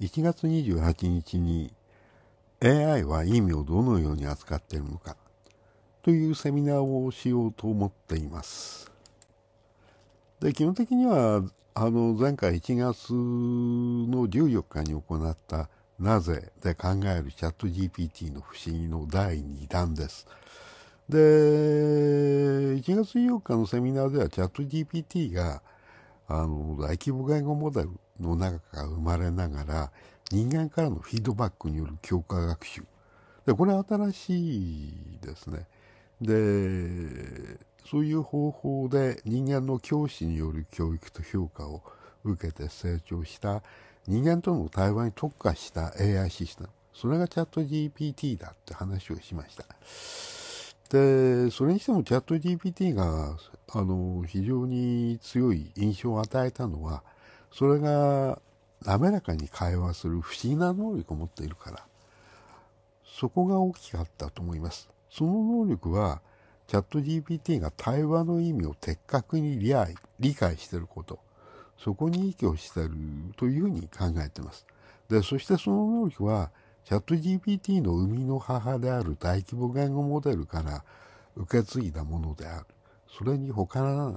1月28日に AI は意味をどのように扱っているのかというセミナーをしようと思っています。で、基本的には、あの、前回1月の14日に行ったなぜで考えるチャット GPT の不思議の第2弾です。で、1月14日のセミナーではチャット GPT があの大規模言語モデルの中から生まれながら人間からのフィードバックによる強化学習でこれ新しいですねでそういう方法で人間の教師による教育と評価を受けて成長した人間との対話に特化した AI システムそれがチャット GPT だって話をしましたでそれにしてもチャット GPT があの非常に強い印象を与えたのはそれが滑らかに会話する不思議な能力を持っているから、そこが大きかったと思います。その能力は、チャット GPT が対話の意味を的確に理解していること、そこに気をしているというふうに考えています。で、そしてその能力は、チャット GPT の生みの母である大規模言語モデルから受け継いだものである。それに他ならない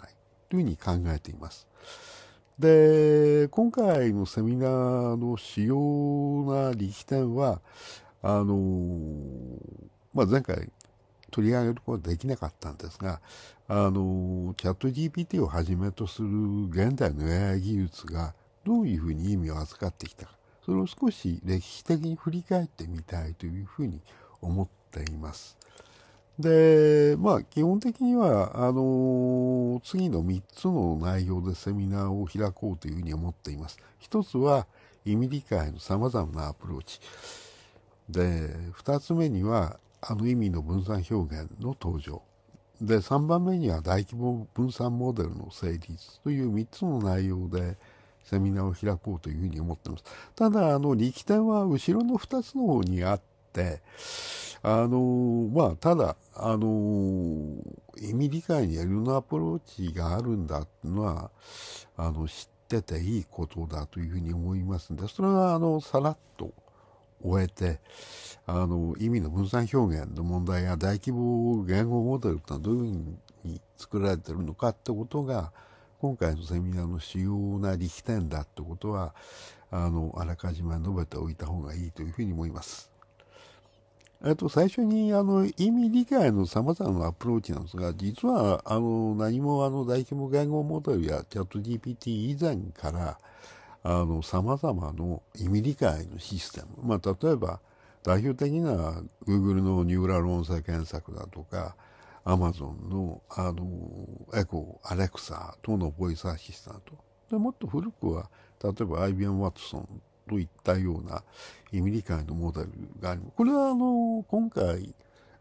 というふうに考えています。で、今回のセミナーの主要な力点は、あのまあ、前回取り上げることはできなかったんですが、あの、チャット GPT をはじめとする現代の AI 技術がどういうふうに意味を扱ってきたか、それを少し歴史的に振り返ってみたいというふうに思っています。で、まあ、基本的には、あの、次の3つの内容でセミナーを開こうというふうに思っています。1つは、意味理解の様々なアプローチ。で、2つ目には、あの意味の分散表現の登場。で、3番目には大規模分散モデルの成立という3つの内容で、セミナーを開こうというふうに思っています。ただ、あの、力点は後ろの2つの方にあって、、あのまあ、ただ、あの意味理解にいろんなアプローチがあるんだっていうのは、あの、知ってていいことだというふうに思いますんで、それは、あの、さらっと終えて、あの、意味の分散表現の問題や大規模言語モデルってのはどういうふうに作られてるのかってことが、今回のセミナーの主要な力点だってことは、あの、あらかじめ述べておいた方がいいというふうに思います。えっと、最初に、あの、意味理解のさまざまなアプローチなんですが、実は、あの、何も、あの、大規模外語モデルやチャット GPT 以前から、あの、ざまな意味理解のシステム。まあ、例えば、代表的な Google のニューラル音声検索だとか、Amazon の、あの、エコー、アレクサ等のボイスアシスタント。で、もっと古くは、例えば IBM ワトソンといったような意味理解のモデルがあります。これはあの、今回、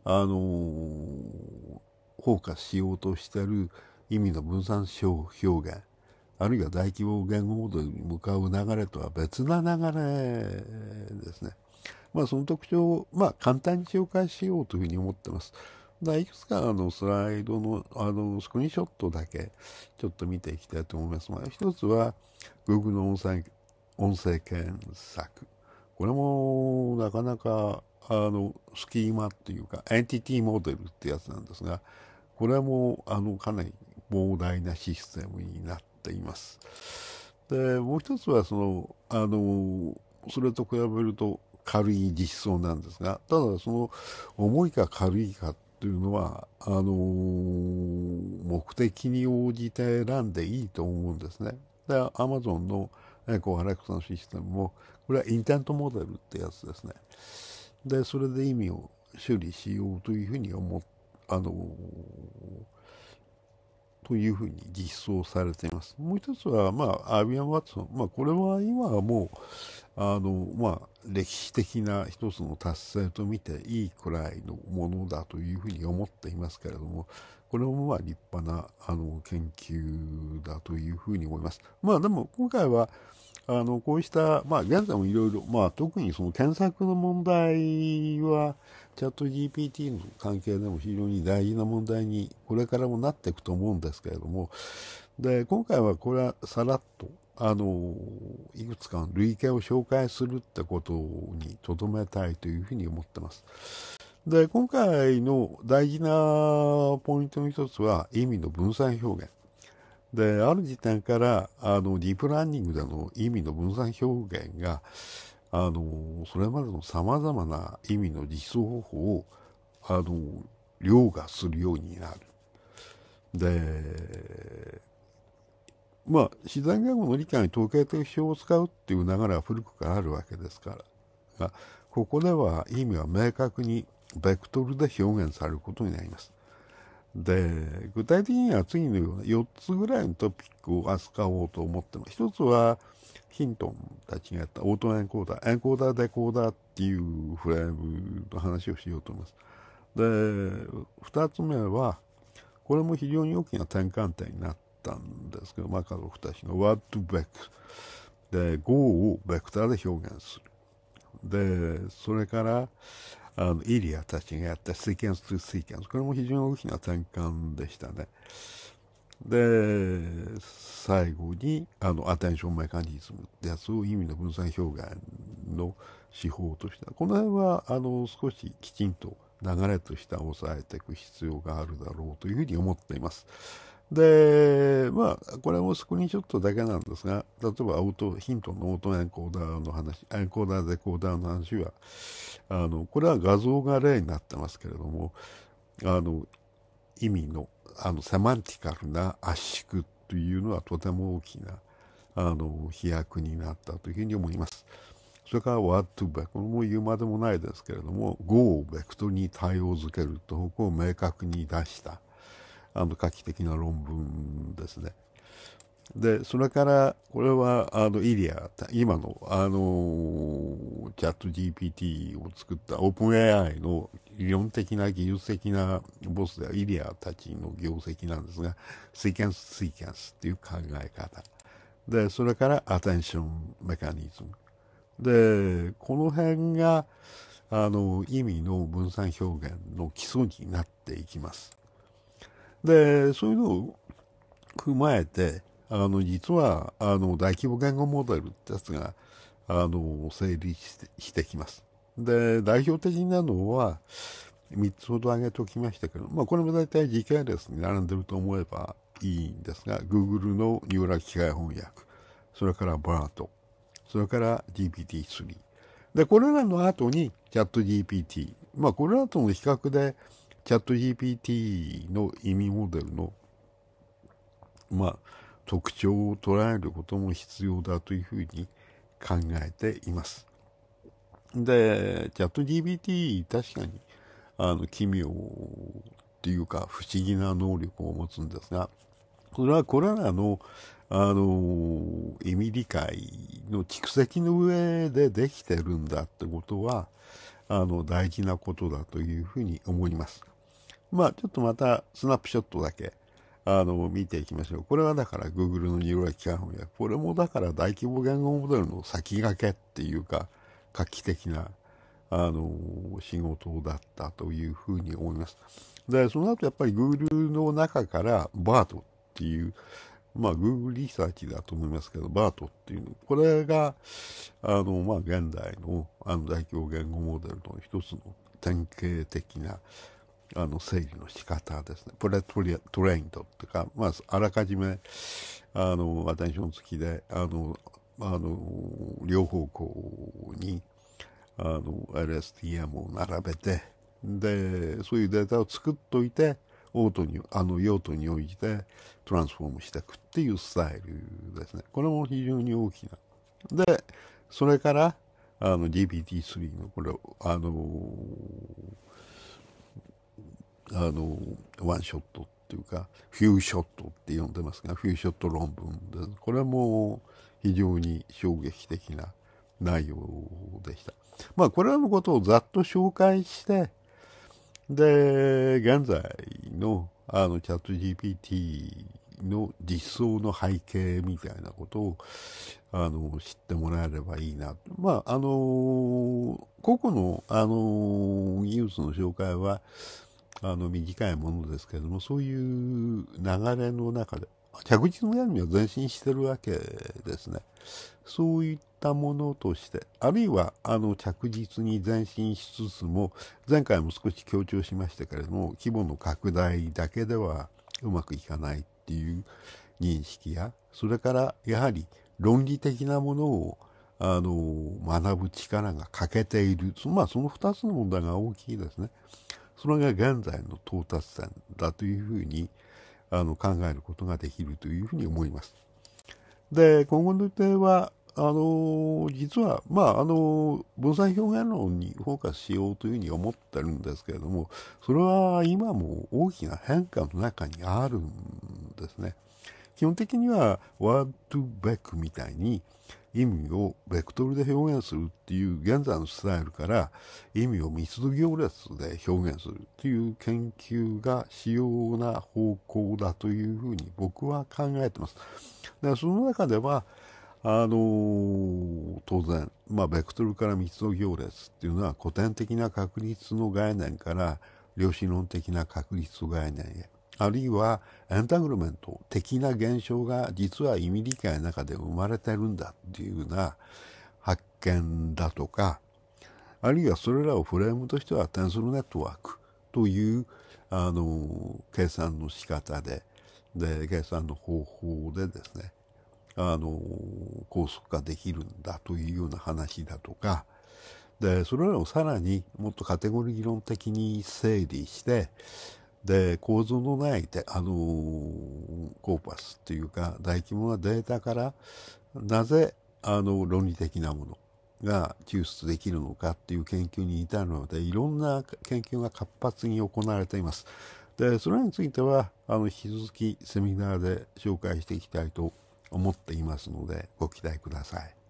あの、フォーカスしようとしている意味の分散表現、あるいは大規模言語モデルに向かう流れとは別な流れですね。まあその特徴を、まあ簡単に紹介しようというふうに思ってます。だいくつかのスライドのあのスクリーンショットだけちょっと見ていきたいと思います。まあ、一つは Google の音声音声検索。これもなかなかあのスキーマっていうかエンティティモデルってやつなんですがこれもあのかなり膨大なシステムになっています。でもう一つはそのあのそれと比べると軽い実装なんですがただその重いか軽いかというのはあの目的に応じて選んでいいと思うんですね。で Amazon のこうハラクさのシステムもこれはインテントモデルってやつですねでそれで意味を修理しようというふうに思あのというふうに実装されています。もう一つは、まあ、アービアン・ワッツン。まあ、これは今はもう、あの、まあ、歴史的な一つの達成と見ていいくらいのものだというふうに思っていますけれども、これもまあ立派なあの研究だというふうに思います。まあでも今回はあのこうした、まあ、現在もいろいろ、まあ、特にその検索の問題はチャット GPT の関係でも非常に大事な問題にこれからもなっていくと思うんですけれどもで今回はこれはさらっとあのいくつかの類型を紹介するってことにとどめたいというふうに思ってます。で、今回の大事なポイントの一つは意味の分散表現。で、ある時点から、あの、ディープランニングでの意味の分散表現が、あの、それまでの様々な意味の実装方法を、あの、凌駕するようになる。で、まあ、自然言語の理解に統計的表を使うっていう流れは古くからあるわけですから、ここでは意味は明確にベクトルで表現されることになります。で、具体的には次のような4つぐらいのトピックを扱おうと思ってます。1つは、ヒントンたちがやったオートエンコーダー、エンコーダー、デコーダーっていうフレームの話をしようと思います。で、2つ目は、これも非常に大きな転換点になったんですけど、マカロフたちの Word to b a c で、Go をベクターで表現する。で、それから、あのイリアたちがやったスイケンス2スイケンスこれも非常に大きな転換でしたねで最後にあのアテンションメカニズムってやつを意味の分散表現の手法としてこの辺はあの少しきちんと流れとしては抑えていく必要があるだろうというふうに思っています。で、まあ、これもスクリーンショットだけなんですが、例えばアウト、ヒントのオートエンコーダーの話、エンコーダーデコーダーの話は、あの、これは画像が例になってますけれども、あの、意味の、あの、セマンティカルな圧縮というのはとても大きな、あの、飛躍になったというふうに思います。それから What to Back、これも言うまでもないですけれども、Go をベクトに対応づけると方向を明確に出した。あの画期的な論文ですね。で、それから、これは、あの、イリア、今の、あの、チャット GPT を作ったオープン AI の理論的な技術的なボスでは、イリアたちの業績なんですが、シーケンス、シーケンスっていう考え方。で、それから、アテンションメカニズム。で、この辺が、あの、意味の分散表現の基礎になっていきます。で、そういうのを踏まえて、あの、実は、あの、大規模言語モデルってやつが、あの、成立してしてきます。で、代表的なのは、3つほど挙げておきましたけど、まあ、これも大体時系列に並んでると思えばいいんですが、Google のニューラ機械翻訳、それから a ート、それから GPT-3。で、これらの後に ChatGPT。まあ、これらとの比較で、チャット GPT の意味モデルの、まあ、特徴を捉えることも必要だというふうに考えています。で、チャット GPT 確かにあの奇妙っていうか不思議な能力を持つんですが、それはこれらのあの意味理解の蓄積の上でできてるんだってことはあの大事なことだというふうに思います。まあ、ちょっとまたスナップショットだけ、あの、見ていきましょう。これはだから Google のニューラル機関翻訳。これもだから大規模言語モデルの先駆けっていうか、画期的な、あの、仕事だったというふうに思います。で、その後やっぱり Google の中から BART っていう、まあ Google リサーチだと思いますけど、BART っていうの、これが、あの、まあ現代のあの大規模言語モデルの一つの典型的な、あの整理の仕方ですね。プレトリトレインドっていうか、まあ、あらかじめ、あの、アテンション付きで、あの、あの、両方向に、あの、LSTM を並べて、で、そういうデータを作っといて、用途に、あの用途に応じてトランスフォームしていくっていうスタイルですね。これも非常に大きな。で、それから、あの GPT-3 のこれ、あのーあのワンショットっていうかフューショットって呼んでますがフューショット論文でこれはもう非常に衝撃的な内容でした。まあこれらのことをざっと紹介してで現在のあのチャット GPT の実装の背景みたいなことをあの知ってもらえればいいな。まああの個々のあの技術の紹介はあの短いものですけれどもそういう流れの中で着実の闇は前進してるわけですね。そういったものとして、あるいはあの着実に前進しつつも、前回も少し強調しましたけれども、規模の拡大だけではうまくいかないっていう認識や、それからやはり論理的なものをあの学ぶ力が欠けている、まあその2つの問題が大きいですね。それが現在の到達点だというふうにあの考えることができるというふうに思います。で今後の予定はあの実は、まあ、あの分散表現論にフォーカスしようというふうに思ってるんですけれどもそれは今も大きな変化の中にあるんですね。基本的にはワールドベックみたいに意味をベクトルで表現するっていう現在のスタイルから意味を密度行列で表現するっていう研究が主要な方向だというふうに僕は考えてます。でその中ではあの当然、まあ、ベクトルから密度行列っていうのは古典的な確率の概念から量子論的な確率概念へあるいはエンタグルメント的な現象が実は意味理解の中で生まれてるんだっていうような発見だとか、あるいはそれらをフレームとしてはテンソルネットワークという、あの、計算の仕方で、で、計算の方法でですね、あの、高速化できるんだというような話だとか、で、それらをさらにもっとカテゴリー論的に整理して、で構造のないあのー、コーパスっていうか大規模なデータからなぜあの論理的なものが抽出できるのかっていう研究に至るのでいろんな研究が活発に行われています。でそれについてはあの引き続きセミナーで紹介していきたいと思っていますのでご期待ください。